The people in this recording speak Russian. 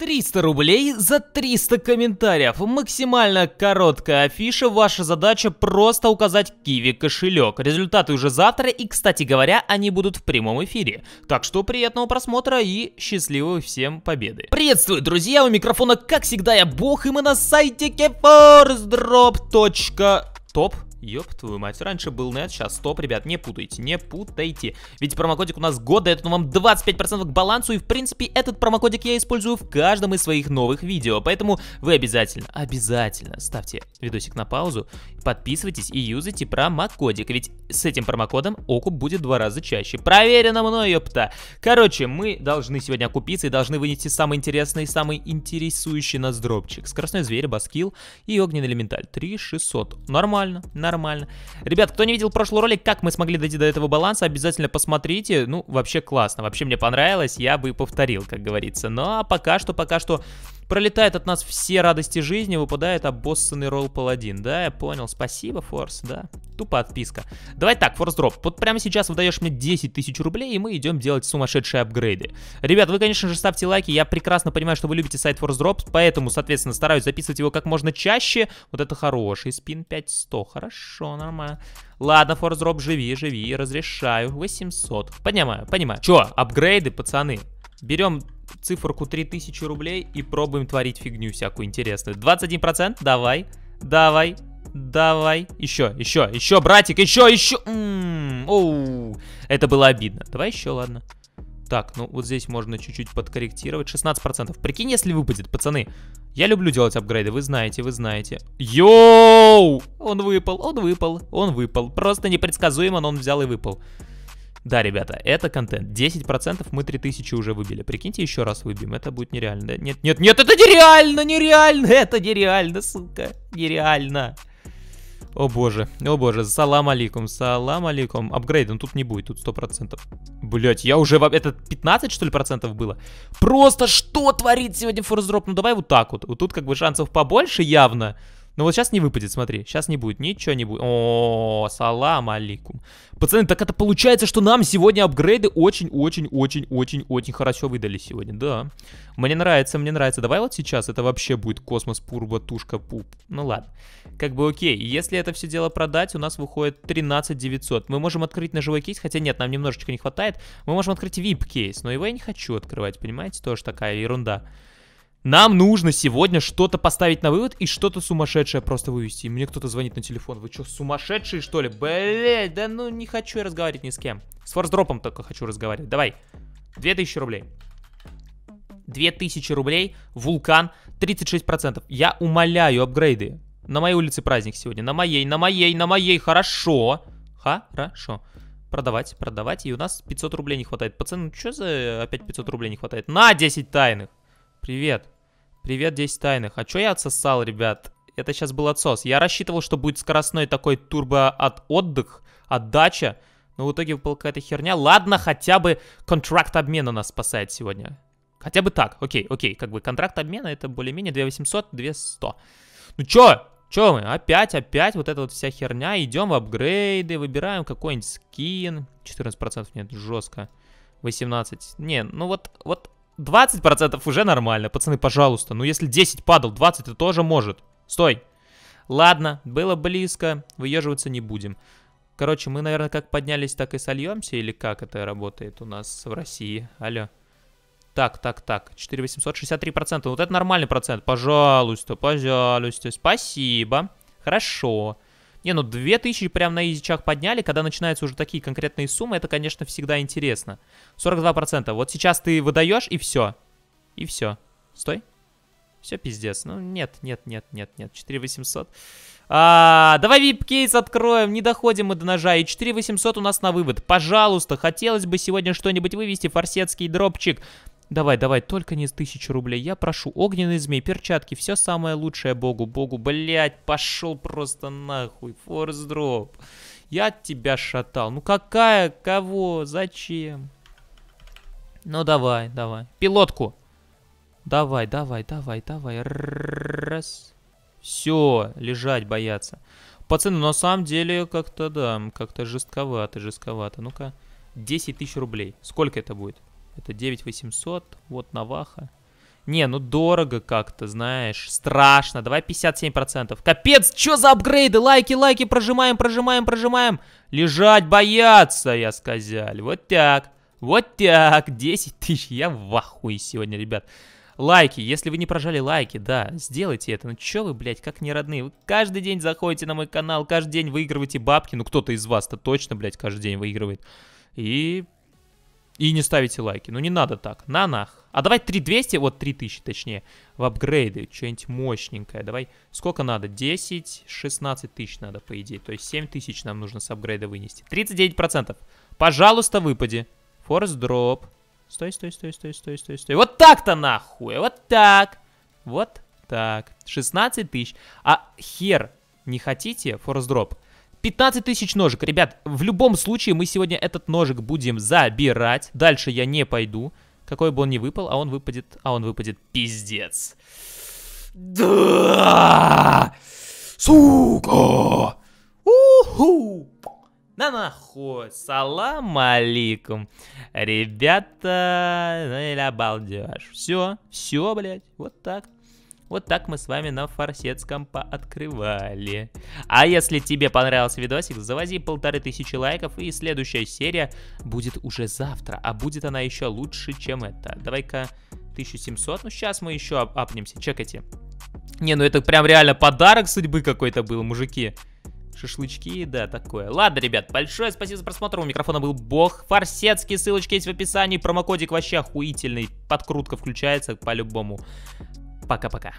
300 рублей за 300 комментариев. Максимально короткая афиша. Ваша задача просто указать Киви кошелек. Результаты уже завтра и, кстати говоря, они будут в прямом эфире. Так что приятного просмотра и счастливой всем победы. Приветствую, друзья! У микрофона, как всегда, я Бог, и мы на сайте keforsdrop.top. Ёб твою мать, раньше был нет, сейчас стоп, ребят, не путайте, не путайте. Ведь промокодик у нас год дает вам 25% к балансу, и в принципе этот промокодик я использую в каждом из своих новых видео, поэтому вы обязательно, обязательно ставьте видосик на паузу, подписывайтесь и юзайте промокодик, ведь с этим промокодом окуп будет два раза чаще. Проверено мной, ёпта. Короче, мы должны сегодня окупиться и должны вынести самый интересный, самый интересующий нас дропчик. Скоростной зверь, баскил и огненный элементаль. 3600. Нормально, нормально нормально. Ребят, кто не видел прошлый ролик, как мы смогли дойти до этого баланса, обязательно посмотрите. Ну, вообще классно, вообще мне понравилось, я бы повторил, как говорится. Но ну, а пока что, пока что Пролетает от нас все радости жизни, выпадает обоссанный ролл паладин. Да, я понял. Спасибо, Форс, да. Тупо отписка. Давай так, Форс Дроп. Вот прямо сейчас выдаешь мне 10 тысяч рублей, и мы идем делать сумасшедшие апгрейды. Ребят, вы, конечно же, ставьте лайки. Я прекрасно понимаю, что вы любите сайт Форс Дроп, поэтому, соответственно, стараюсь записывать его как можно чаще. Вот это хороший спин 5100. Хорошо, нормально. Ладно, Форс Дроп, живи, живи. Разрешаю. 800. Понимаю, понимаю. Че, апгрейды, пацаны? Берем циферку 3000 рублей и пробуем творить фигню всякую интересную. 21%, давай, давай, давай. Еще, еще, еще, братик, еще, еще. М-м-м. это было обидно. Давай еще, ладно. Так, ну вот здесь можно чуть-чуть подкорректировать. 16%. Прикинь, если выпадет, пацаны. Я люблю делать апгрейды, вы знаете, вы знаете. Йоу! Он выпал, он выпал, он выпал. Просто непредсказуемо, но он взял и выпал. Да, ребята, это контент. 10% мы 3000 уже выбили. Прикиньте, еще раз выбьем. Это будет нереально. Нет, нет, нет, это нереально, нереально. Это нереально, сука. Нереально. О боже, о боже, салам алейкум, салам алейкум. Апгрейд, он ну тут не будет, тут 100%. Блять, я уже... Это 15, что ли, процентов было? Просто что творит сегодня форсдроп? Ну давай вот так вот. Вот тут как бы шансов побольше явно. Но ну, вот сейчас не выпадет, смотри. Сейчас не будет, ничего не будет. О, салам алейкум. Пацаны, так это получается, что нам сегодня апгрейды очень-очень-очень-очень-очень хорошо выдали сегодня, да. Мне нравится, мне нравится. Давай вот сейчас, это вообще будет космос, пурба, тушка, пуп. Ну ладно. Как бы окей, если это все дело продать, у нас выходит 13 900. Мы можем открыть ножевой кейс, хотя нет, нам немножечко не хватает. Мы можем открыть VIP кейс, но его я не хочу открывать, понимаете? Тоже такая ерунда. Нам нужно сегодня что-то поставить на вывод и что-то сумасшедшее просто вывести. Мне кто-то звонит на телефон. Вы что, сумасшедшие, что ли? Блять, да ну не хочу я разговаривать ни с кем. С форсдропом только хочу разговаривать. Давай. 2000 рублей. 2000 рублей, вулкан, 36%. Я умоляю апгрейды. На моей улице праздник сегодня. На моей, на моей, на моей. Хорошо. Хорошо. Продавать, продавать. И у нас 500 рублей не хватает. Пацаны, ну что за опять 500 рублей не хватает? На 10 тайных. Привет. Привет, 10 тайных. А чё я отсосал, ребят? Это сейчас был отсос. Я рассчитывал, что будет скоростной такой турбо от отдых, отдача. Но в итоге выпала какая-то херня. Ладно, хотя бы контракт обмена нас спасает сегодня. Хотя бы так. Окей, окей. Как бы контракт обмена это более-менее 2800, 2100. Ну чё? Чё мы? Опять, опять вот эта вот вся херня. Идем в апгрейды, выбираем какой-нибудь скин. 14% нет, жестко. 18. Не, ну вот, вот 20% уже нормально, пацаны, пожалуйста. Ну, если 10 падал, 20 это тоже может. Стой. Ладно, было близко, выеживаться не будем. Короче, мы, наверное, как поднялись, так и сольемся, или как это работает у нас в России? Алло. Так, так, так, 4863%. Вот это нормальный процент. Пожалуйста, пожалуйста, спасибо. Хорошо. Хорошо. Не, ну 2000 прям на изичах подняли, когда начинаются уже такие конкретные суммы, это, конечно, всегда интересно. 42%. Вот сейчас ты выдаешь и все. И все. Стой. Все пиздец. Ну, нет, нет, нет, нет, нет. 4800. А, давай вип-кейс откроем. Не доходим мы до ножа. И 4800 у нас на вывод. Пожалуйста, хотелось бы сегодня что-нибудь вывести. Форсетский дропчик. Давай, давай, только не с тысячи рублей. Я прошу, огненный змей, перчатки, все самое лучшее богу, богу. Блять, пошел просто нахуй, форс дроп. Я тебя шатал. Ну какая, кого, зачем? Ну давай, давай. Пилотку. Давай, давай, давай, давай. Раз. Все, лежать бояться. Пацаны, ну, на самом деле как-то, да, как-то жестковато, жестковато. Ну-ка, 10 тысяч рублей. Сколько это будет? Это 9800. Вот Наваха. Не, ну дорого как-то, знаешь. Страшно. Давай 57%. Капец, что за апгрейды? Лайки, лайки, прожимаем, прожимаем, прожимаем. Лежать бояться, я сказал. Вот так. Вот так. 10 тысяч. Я в ахуе сегодня, ребят. Лайки, если вы не прожали лайки, да, сделайте это. Ну чё вы, блядь, как не родные? Вы каждый день заходите на мой канал, каждый день выигрываете бабки. Ну кто-то из вас-то точно, блядь, каждый день выигрывает. И и не ставите лайки. Ну не надо так. На нах. А давай 3200, вот 3000 точнее, в апгрейды. Что-нибудь мощненькое. Давай, сколько надо? 10, 16 тысяч надо, по идее. То есть 7 тысяч нам нужно с апгрейда вынести. 39%. Пожалуйста, выпади. форс дроп. Стой, стой, стой, стой, стой, стой, стой. Вот так-то нахуй. Вот так. Вот так. 16 тысяч. А хер не хотите, форс дроп? 15 тысяч ножек. Ребят, в любом случае мы сегодня этот ножик будем забирать. Дальше я не пойду. Какой бы он ни выпал, а он выпадет... А он выпадет пиздец. Да! Сука! Уху! На нахуй! Салам алейкум! Ребята, ну или обалдеж. Все, все, блядь, вот так. Вот так мы с вами на форсетском пооткрывали. А если тебе понравился видосик, завози полторы тысячи лайков, и следующая серия будет уже завтра, а будет она еще лучше, чем это. Давай-ка 1700, ну сейчас мы еще апнемся, чекайте. Не, ну это прям реально подарок судьбы какой-то был, мужики. Шашлычки, да, такое. Ладно, ребят, большое спасибо за просмотр. У микрофона был Бог. Форсетские ссылочки есть в описании. Промокодик вообще охуительный. Подкрутка включается по-любому. Пока-пока.